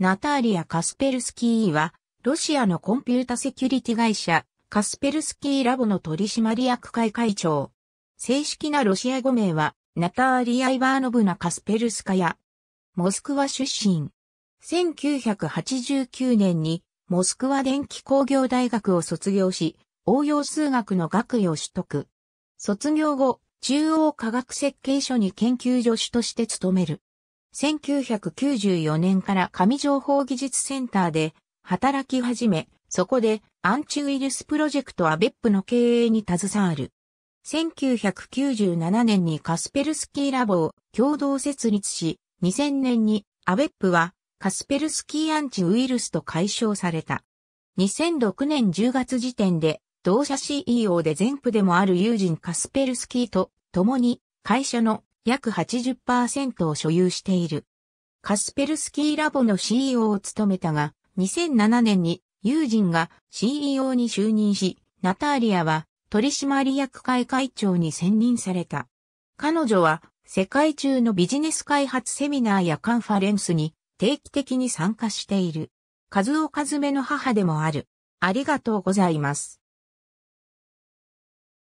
ナターリア・カスペルスキーは、ロシアのコンピュータセキュリティ会社、カスペルスキーラボの取締役会会長。正式なロシア語名は、ナターリア・イバーノブナ・カスペルスカヤ。モスクワ出身。1989年に、モスクワ電気工業大学を卒業し、応用数学の学位を取得。卒業後、中央科学設計所に研究助手として勤める。1994年から紙情報技術センターで働き始め、そこでアンチウイルスプロジェクトアベップの経営に携わる。1997年にカスペルスキーラボを共同設立し、2000年にアベップはカスペルスキーアンチウイルスと解消された。2006年10月時点で同社 CEO で全部でもある友人カスペルスキーと共に会社の約80%を所有している。カスペルスキーラボの CEO を務めたが、2007年に友人が CEO に就任し、ナターリアは取締役会会長に選任された。彼女は世界中のビジネス開発セミナーやカンファレンスに定期的に参加している。数を数めの母でもある。ありがとうございます。